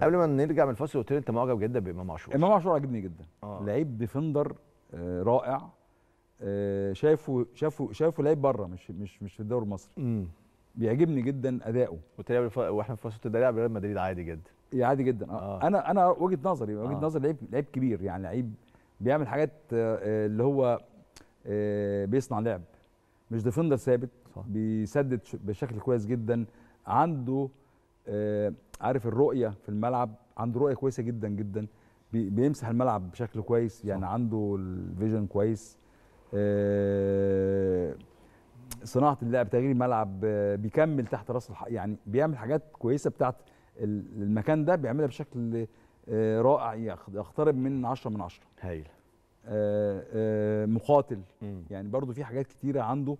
قبل ما نرجع من الفاصل قلت لي انت معجب جدا بامام عاشور امام عاشور عجبني جدا آه. لعيب ديفندر آه رائع آه شايفه شايفه شايفه لعيب بره مش مش مش في الدوري المصري بيعجبني جدا اداؤه قلت لي الف... واحنا في فاصل قلت ده لاعب ريال مدريد عادي جدا إيه، عادي جدا آه. آه. انا انا وجهه نظري وجهه آه. نظري لعيب لعيب كبير يعني لعيب بيعمل حاجات آه، آه، اللي هو آه، بيصنع لعب مش ديفندر ثابت بيسدد بشكل كويس جدا عنده آه، عارف الرؤيه في الملعب عنده رؤيه كويسه جدا جدا بيمسح الملعب بشكل كويس يعني عنده الفيجن كويس آه، صناعه اللعب تغيير الملعب آه، بيكمل تحت راس يعني بيعمل حاجات كويسه بتاعت المكان ده بيعملها بشكل رائع يقترب من 10 من 10 هايل مقاتل يعني برضو في حاجات كتيره عنده